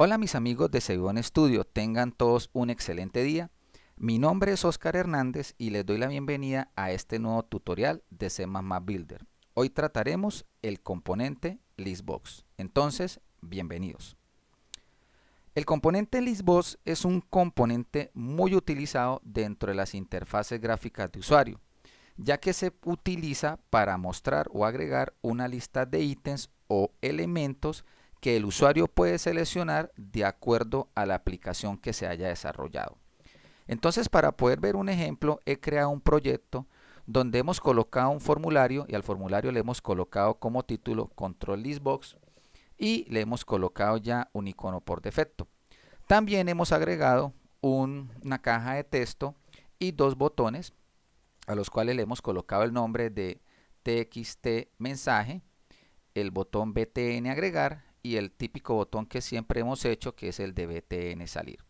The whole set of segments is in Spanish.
Hola mis amigos de Según Estudio, tengan todos un excelente día. Mi nombre es Oscar Hernández y les doy la bienvenida a este nuevo tutorial de C++ Builder. Hoy trataremos el componente Listbox. Entonces, bienvenidos. El componente Listbox es un componente muy utilizado dentro de las interfaces gráficas de usuario, ya que se utiliza para mostrar o agregar una lista de ítems o elementos que el usuario puede seleccionar de acuerdo a la aplicación que se haya desarrollado. Entonces, para poder ver un ejemplo, he creado un proyecto donde hemos colocado un formulario y al formulario le hemos colocado como título Control Listbox y le hemos colocado ya un icono por defecto. También hemos agregado una caja de texto y dos botones a los cuales le hemos colocado el nombre de TXT mensaje, el botón BTN agregar y el típico botón que siempre hemos hecho que es el de BTN salir.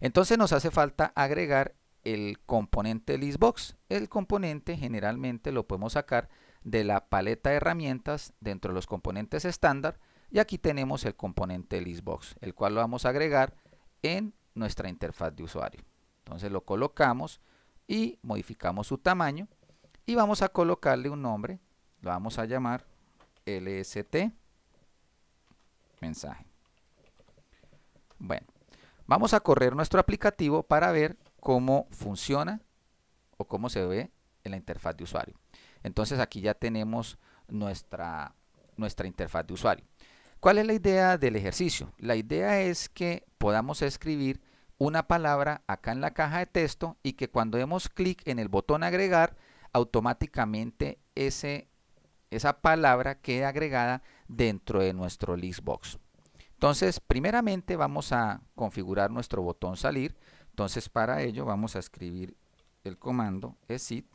Entonces nos hace falta agregar el componente Listbox. El componente generalmente lo podemos sacar de la paleta de herramientas dentro de los componentes estándar y aquí tenemos el componente Listbox, el cual lo vamos a agregar en nuestra interfaz de usuario. Entonces lo colocamos y modificamos su tamaño y vamos a colocarle un nombre, lo vamos a llamar LST mensaje. Bueno, vamos a correr nuestro aplicativo para ver cómo funciona o cómo se ve en la interfaz de usuario. Entonces aquí ya tenemos nuestra, nuestra interfaz de usuario. ¿Cuál es la idea del ejercicio? La idea es que podamos escribir una palabra acá en la caja de texto y que cuando demos clic en el botón agregar, automáticamente ese, esa palabra quede agregada dentro de nuestro Listbox. Entonces, primeramente vamos a configurar nuestro botón salir. Entonces, para ello vamos a escribir el comando exit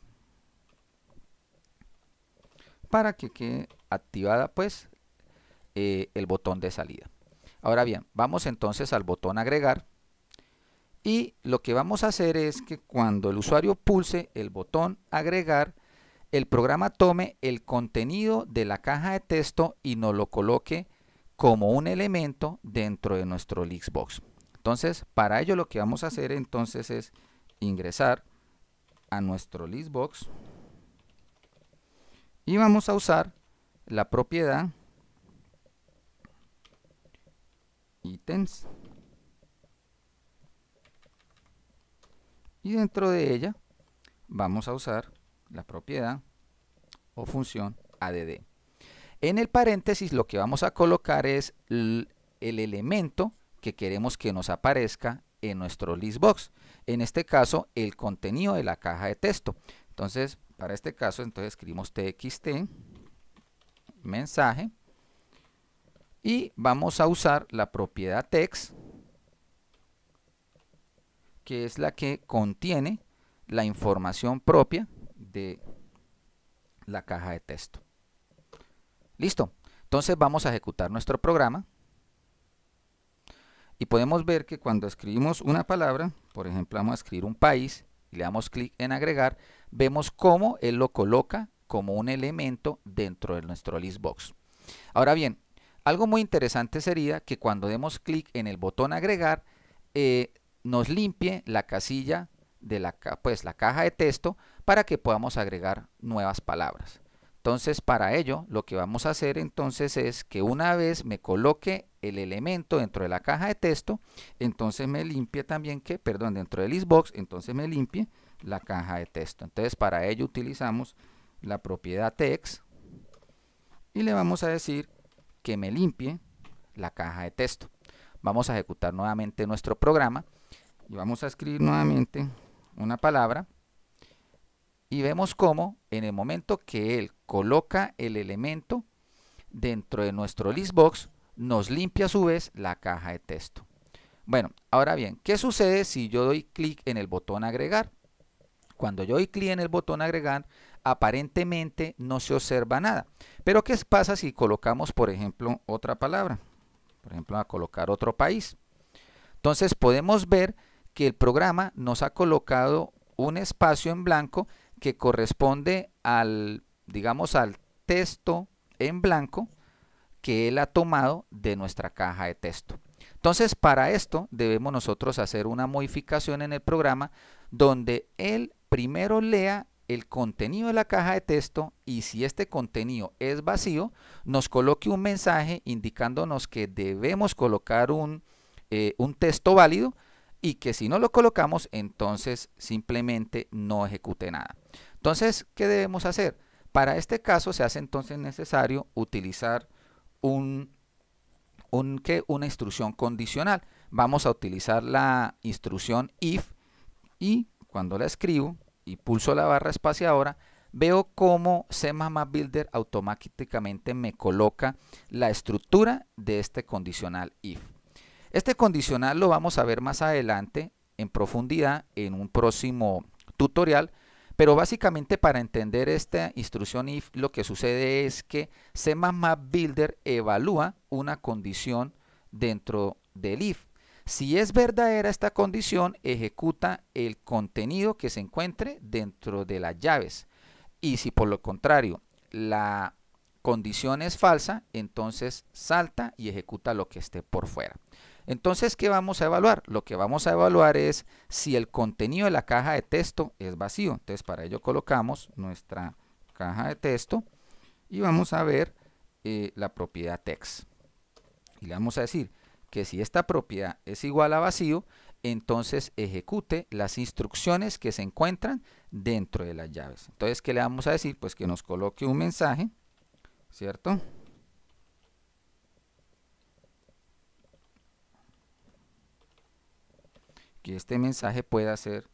para que quede activada pues eh, el botón de salida. Ahora bien, vamos entonces al botón agregar y lo que vamos a hacer es que cuando el usuario pulse el botón agregar, el programa tome el contenido de la caja de texto y nos lo coloque como un elemento dentro de nuestro ListBox. Entonces, para ello lo que vamos a hacer entonces es ingresar a nuestro ListBox y vamos a usar la propiedad ítems y dentro de ella vamos a usar la propiedad o función ADD. En el paréntesis lo que vamos a colocar es el elemento que queremos que nos aparezca en nuestro listbox. En este caso, el contenido de la caja de texto. Entonces, para este caso, entonces escribimos txt, mensaje, y vamos a usar la propiedad text, que es la que contiene la información propia de la caja de texto. Listo. Entonces vamos a ejecutar nuestro programa. Y podemos ver que cuando escribimos una palabra, por ejemplo vamos a escribir un país, y le damos clic en agregar, vemos cómo él lo coloca como un elemento dentro de nuestro listbox. Ahora bien, algo muy interesante sería que cuando demos clic en el botón agregar, eh, nos limpie la casilla de la, pues, la caja de texto para que podamos agregar nuevas palabras. Entonces, para ello, lo que vamos a hacer entonces es que una vez me coloque el elemento dentro de la caja de texto, entonces me limpie también que, perdón, dentro del Xbox, entonces me limpie la caja de texto. Entonces, para ello utilizamos la propiedad text y le vamos a decir que me limpie la caja de texto. Vamos a ejecutar nuevamente nuestro programa y vamos a escribir nuevamente una palabra y vemos cómo en el momento que él coloca el elemento dentro de nuestro listbox, nos limpia a su vez la caja de texto. Bueno, ahora bien, ¿qué sucede si yo doy clic en el botón agregar? Cuando yo doy clic en el botón agregar, aparentemente no se observa nada. Pero ¿qué pasa si colocamos, por ejemplo, otra palabra? Por ejemplo, a colocar otro país. Entonces podemos ver que el programa nos ha colocado un espacio en blanco que corresponde al, digamos, al texto en blanco que él ha tomado de nuestra caja de texto. Entonces, para esto debemos nosotros hacer una modificación en el programa donde él primero lea el contenido de la caja de texto y si este contenido es vacío, nos coloque un mensaje indicándonos que debemos colocar un, eh, un texto válido y que si no lo colocamos, entonces simplemente no ejecute nada. Entonces, ¿qué debemos hacer? Para este caso se hace entonces necesario utilizar una instrucción condicional. Vamos a utilizar la instrucción if y cuando la escribo y pulso la barra espaciadora, veo cómo C++ Builder automáticamente me coloca la estructura de este condicional if. Este condicional lo vamos a ver más adelante en profundidad en un próximo tutorial, pero básicamente para entender esta instrucción if lo que sucede es que C++ Builder evalúa una condición dentro del if. Si es verdadera esta condición, ejecuta el contenido que se encuentre dentro de las llaves. Y si por lo contrario la condición es falsa, entonces salta y ejecuta lo que esté por fuera. Entonces, ¿qué vamos a evaluar? Lo que vamos a evaluar es si el contenido de la caja de texto es vacío. Entonces, para ello colocamos nuestra caja de texto y vamos a ver eh, la propiedad text. Y le vamos a decir que si esta propiedad es igual a vacío, entonces ejecute las instrucciones que se encuentran dentro de las llaves. Entonces, ¿qué le vamos a decir? Pues que nos coloque un mensaje, ¿cierto? que este mensaje pueda ser,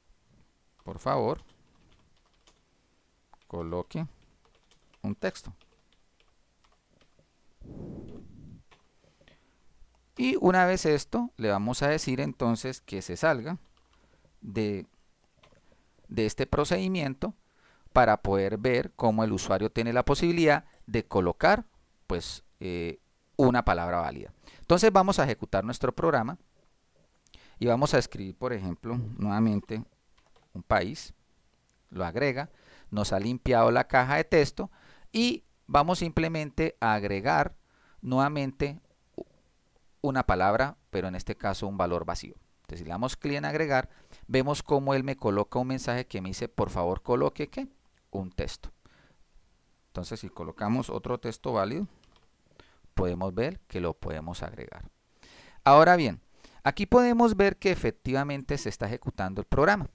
por favor, coloque un texto. Y una vez esto, le vamos a decir entonces que se salga de, de este procedimiento para poder ver cómo el usuario tiene la posibilidad de colocar pues, eh, una palabra válida. Entonces vamos a ejecutar nuestro programa y vamos a escribir, por ejemplo, nuevamente un país, lo agrega, nos ha limpiado la caja de texto y vamos simplemente a agregar nuevamente una palabra, pero en este caso un valor vacío. Entonces, si le damos clic en agregar, vemos cómo él me coloca un mensaje que me dice, por favor, coloque ¿qué? un texto. Entonces, si colocamos otro texto válido, podemos ver que lo podemos agregar. Ahora bien, Aquí podemos ver que efectivamente se está ejecutando el programa.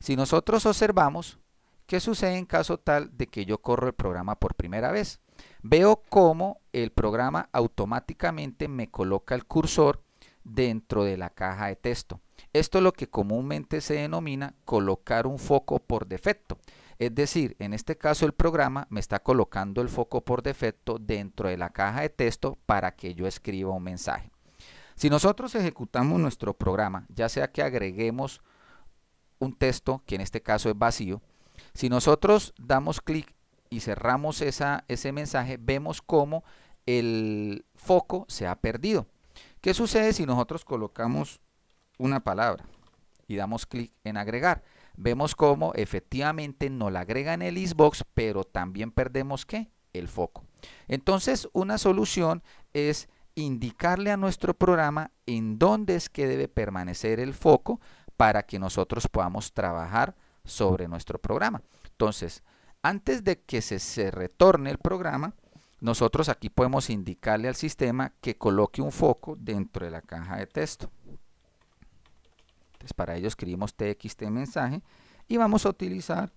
Si nosotros observamos, ¿qué sucede en caso tal de que yo corro el programa por primera vez? Veo cómo el programa automáticamente me coloca el cursor dentro de la caja de texto. Esto es lo que comúnmente se denomina colocar un foco por defecto. Es decir, en este caso el programa me está colocando el foco por defecto dentro de la caja de texto para que yo escriba un mensaje. Si nosotros ejecutamos nuestro programa, ya sea que agreguemos un texto, que en este caso es vacío, si nosotros damos clic y cerramos esa, ese mensaje, vemos cómo el foco se ha perdido. ¿Qué sucede si nosotros colocamos una palabra y damos clic en agregar? Vemos cómo efectivamente no la agrega en el Xbox, pero también perdemos ¿qué? El foco. Entonces, una solución es indicarle a nuestro programa en dónde es que debe permanecer el foco para que nosotros podamos trabajar sobre nuestro programa. Entonces, antes de que se, retorne el programa, nosotros aquí podemos indicarle al sistema que coloque un foco dentro de la caja de texto. Entonces, para ello escribimos txt mensaje y vamos a utilizar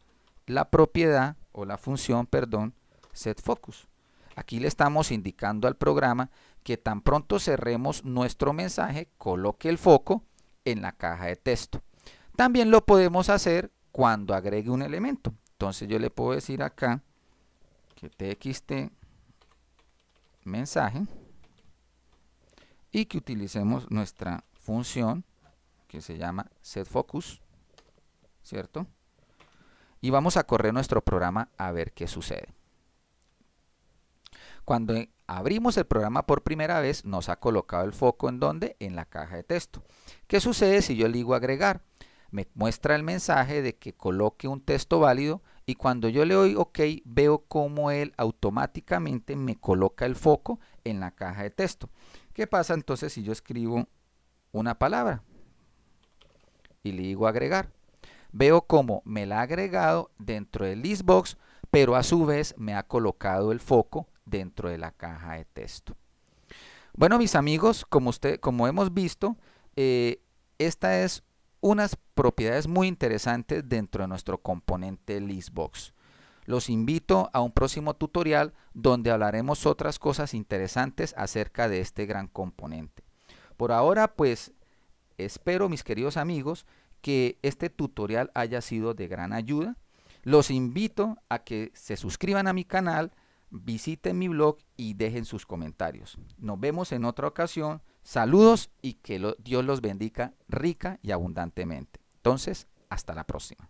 la propiedad o la función, perdón, setFocus. Aquí le estamos indicando al programa que tan pronto cerremos nuestro mensaje, coloque el foco en la caja de texto. También lo podemos hacer cuando agregue un elemento. Entonces yo le puedo decir acá que txt mensaje y que utilicemos nuestra función que se llama setFocus, ¿cierto? Y vamos a correr nuestro programa a ver qué sucede. Cuando abrimos el programa por primera vez, nos ha colocado el foco en donde? En la caja de texto. ¿Qué sucede si yo le digo agregar? Me muestra el mensaje de que coloque un texto válido y cuando yo le doy OK, veo cómo él automáticamente me coloca el foco en la caja de texto. ¿Qué pasa entonces si yo escribo una palabra y le digo agregar? Veo cómo me la ha agregado dentro del listbox, pero a su vez me ha colocado el foco dentro de la caja de texto. Bueno, mis amigos, como, usted, como hemos visto, eh, esta es unas propiedades muy interesantes dentro de nuestro componente Listbox. Los invito a un próximo tutorial donde hablaremos otras cosas interesantes acerca de este gran componente. Por ahora, pues, espero, mis queridos amigos, que este tutorial haya sido de gran ayuda. Los invito a que se suscriban a mi canal, visiten mi blog y dejen sus comentarios. Nos vemos en otra ocasión. Saludos y que Dios los bendiga rica y abundantemente. Entonces, hasta la próxima.